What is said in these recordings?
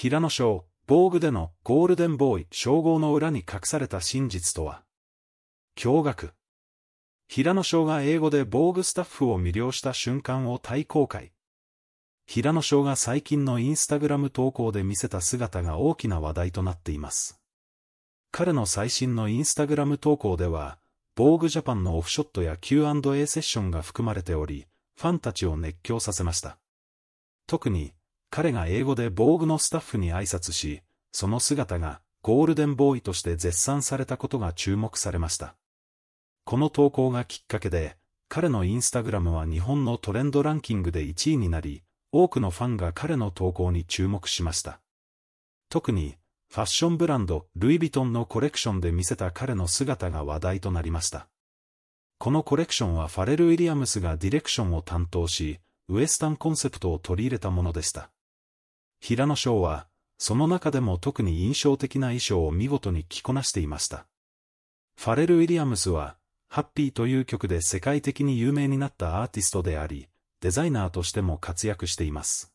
平野賞、防具でのゴールデンボーイ称号の裏に隠された真実とは驚愕。平野翔が英語で防具スタッフを魅了した瞬間を大公開。平野翔が最近のインスタグラム投稿で見せた姿が大きな話題となっています。彼の最新のインスタグラム投稿では、防具ジャパンのオフショットや Q&A セッションが含まれており、ファンたちを熱狂させました。特に、彼が英語で防具のスタッフに挨拶し、その姿がゴールデンボーイとして絶賛されたことが注目されました。この投稿がきっかけで、彼のインスタグラムは日本のトレンドランキングで1位になり、多くのファンが彼の投稿に注目しました。特に、ファッションブランド、ルイ・ヴィトンのコレクションで見せた彼の姿が話題となりました。このコレクションはファレル・ウィリアムスがディレクションを担当し、ウエスタンコンセプトを取り入れたものでした。平野翔は、その中でも特に印象的な衣装を見事に着こなしていました。ファレル・ウィリアムスは、ハッピーという曲で世界的に有名になったアーティストであり、デザイナーとしても活躍しています。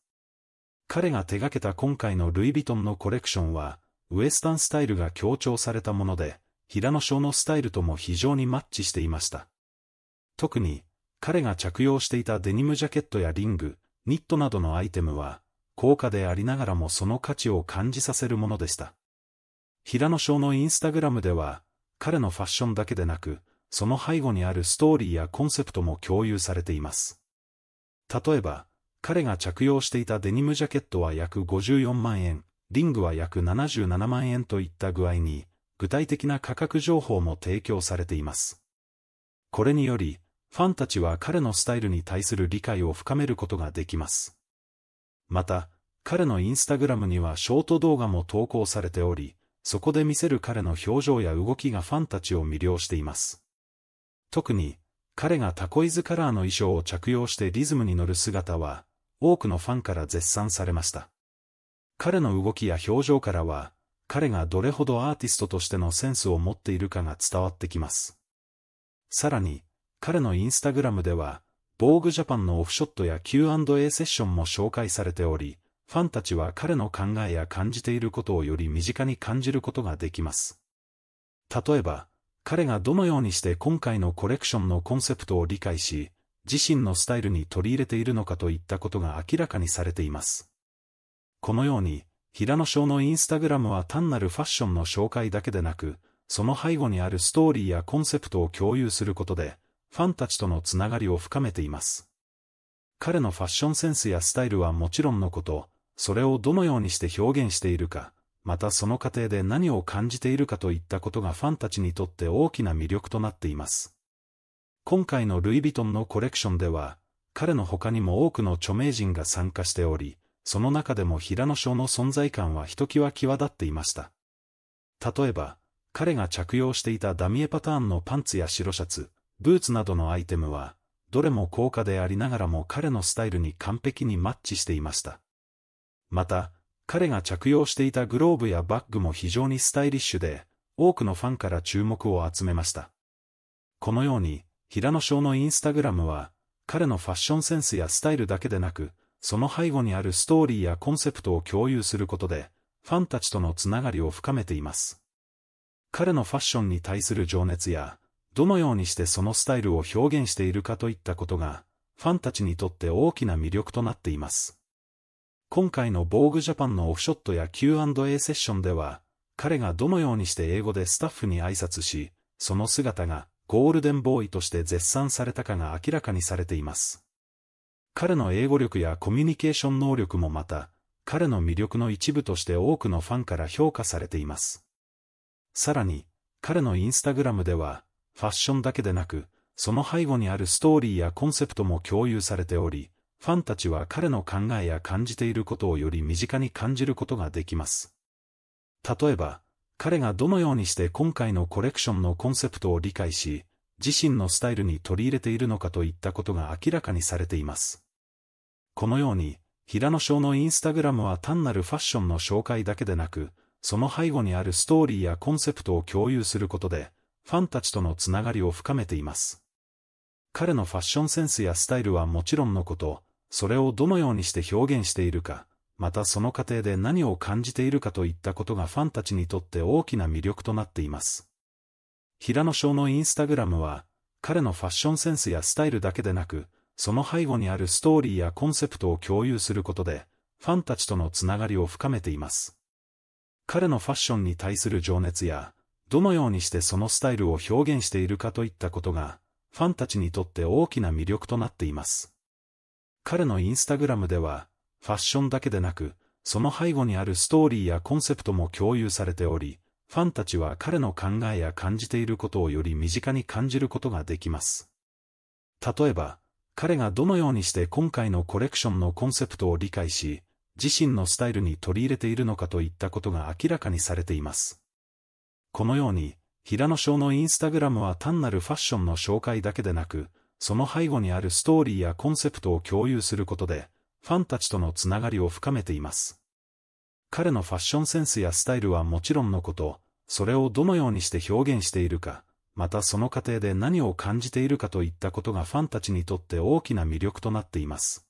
彼が手掛けた今回のルイ・ヴィトンのコレクションは、ウエスタンスタイルが強調されたもので、平野翔のスタイルとも非常にマッチしていました。特に、彼が着用していたデニムジャケットやリング、ニットなどのアイテムは、高価でありながらもその価値を感じさせるものでした。平野翔のインスタグラムでは、彼のファッションだけでなく、その背後にあるストーリーやコンセプトも共有されています。例えば、彼が着用していたデニムジャケットは約54万円、リングは約77万円といった具合に、具体的な価格情報も提供されています。これにより、ファンたちは彼のスタイルに対する理解を深めることができます。また、彼のインスタグラムにはショート動画も投稿されており、そこで見せる彼の表情や動きがファンたちを魅了しています。特に、彼がタコイズカラーの衣装を着用してリズムに乗る姿は、多くのファンから絶賛されました。彼の動きや表情からは、彼がどれほどアーティストとしてのセンスを持っているかが伝わってきます。さらに、彼のインスタグラムでは、防具ジャパンのオフショットや Q&A セッションも紹介されており、ファンたちは彼の考えや感じていることをより身近に感じることができます。例えば、彼がどのようにして今回のコレクションのコンセプトを理解し、自身のスタイルに取り入れているのかといったことが明らかにされています。このように、平野翔のインスタグラムは単なるファッションの紹介だけでなく、その背後にあるストーリーやコンセプトを共有することで、ファンたちとのつながりを深めています。彼のファッションセンスやスタイルはもちろんのこと、それをどのようにして表現しているか、またその過程で何を感じているかといったことがファンたちにとって大きな魅力となっています。今回のルイ・ヴィトンのコレクションでは、彼の他にも多くの著名人が参加しており、その中でも平野翔の存在感はひときわ際立っていました。例えば、彼が着用していたダミエパターンのパンツや白シャツ、ブーツなどのアイテムは、どれも高価でありながらも彼のスタイルに完璧にマッチしていました。また、彼が着用していたグローブやバッグも非常にスタイリッシュで、多くのファンから注目を集めました。このように、平野翔のインスタグラムは、彼のファッションセンスやスタイルだけでなく、その背後にあるストーリーやコンセプトを共有することで、ファンたちとのつながりを深めています。彼のファッションに対する情熱や、どのようにしてそのスタイルを表現しているかといったことが、ファンたちにとって大きな魅力となっています。今回の Vogue Japan のオフショットや Q&A セッションでは、彼がどのようにして英語でスタッフに挨拶し、その姿がゴールデンボーイとして絶賛されたかが明らかにされています。彼の英語力やコミュニケーション能力もまた、彼の魅力の一部として多くのファンから評価されています。さらに、彼のインスタグラムでは、ファッションだけでなく、その背後にあるストーリーやコンセプトも共有されており、ファンたちは彼の考えや感じていることをより身近に感じることができます。例えば、彼がどのようにして今回のコレクションのコンセプトを理解し、自身のスタイルに取り入れているのかといったことが明らかにされています。このように、平野翔のインスタグラムは単なるファッションの紹介だけでなく、その背後にあるストーリーやコンセプトを共有することで、ファンたちとのつながりを深めています。彼のファッションセンスやスタイルはもちろんのこと、それをどのようにして表現しているか、またその過程で何を感じているかといったことがファンたちにとって大きな魅力となっています。平野翔のインスタグラムは、彼のファッションセンスやスタイルだけでなく、その背後にあるストーリーやコンセプトを共有することで、ファンたちとのつながりを深めています。彼のファッションに対する情熱や、どのようにしてそのスタイルを表現しているかといったことが、ファンたちにとって大きな魅力となっています。彼のインスタグラムでは、ファッションだけでなく、その背後にあるストーリーやコンセプトも共有されており、ファンたちは彼の考えや感じていることをより身近に感じることができます。例えば、彼がどのようにして今回のコレクションのコンセプトを理解し、自身のスタイルに取り入れているのかといったことが明らかにされています。このように、平野翔のインスタグラムは単なるファッションの紹介だけでなく、その背後にあるストーリーやコンセプトを共有することで、ファンたちとのつながりを深めています。彼のファッションセンスやスタイルはもちろんのこと、それをどのようにして表現しているか、またその過程で何を感じているかといったことがファンたちにとって大きな魅力となっています。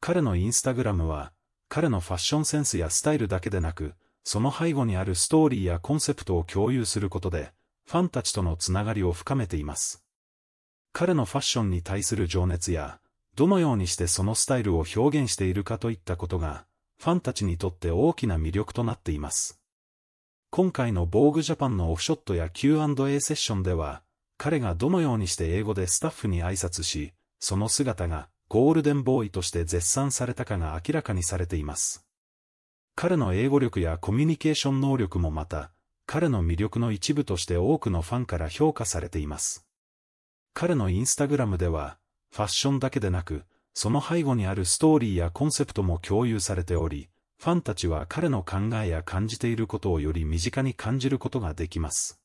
彼のインスタグラムは、彼のファッションセンスやスタイルだけでなく、その背後にあるストーリーやコンセプトを共有することで、ファンたちとのつながりを深めています。彼のファッションに対する情熱や、どのようにしてそのスタイルを表現しているかといったことが、ファンたちにとって大きな魅力となっています。今回の Vogue Japan のオフショットや Q&A セッションでは、彼がどのようにして英語でスタッフに挨拶し、その姿がゴールデンボーイとして絶賛されたかが明らかにされています。彼の英語力やコミュニケーション能力もまた、彼の魅力の一部として多くのファンから評価されています。彼のインスタグラムでは、ファッションだけでなく、その背後にあるストーリーやコンセプトも共有されており、ファンたちは彼の考えや感じていることをより身近に感じることができます。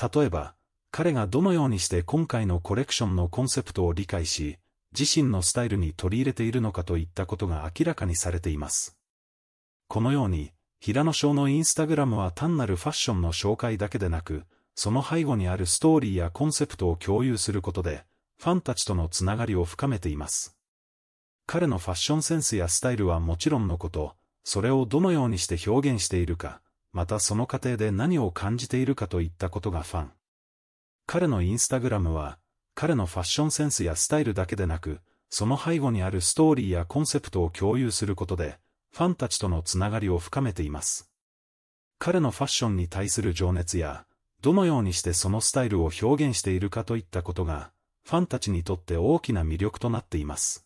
例えば、彼がどのようにして今回のコレクションのコンセプトを理解し、自身のスタイルに取り入れているのかといったことが明らかにされています。このように、平野翔のインスタグラムは単なるファッションの紹介だけでなく、その背後にあるストーリーやコンセプトを共有することで、ファンたちとのつながりを深めています。彼のファッションセンスやスタイルはもちろんのこと、それをどのようにして表現しているか、またその過程で何を感じているかといったことがファン。彼のインスタグラムは、彼のファッションセンスやスタイルだけでなく、その背後にあるストーリーやコンセプトを共有することで、ファンたちとのつながりを深めています。彼のファッションに対する情熱や、どのようにしてそのスタイルを表現しているかといったことが、ファンたちにとって大きな魅力となっています。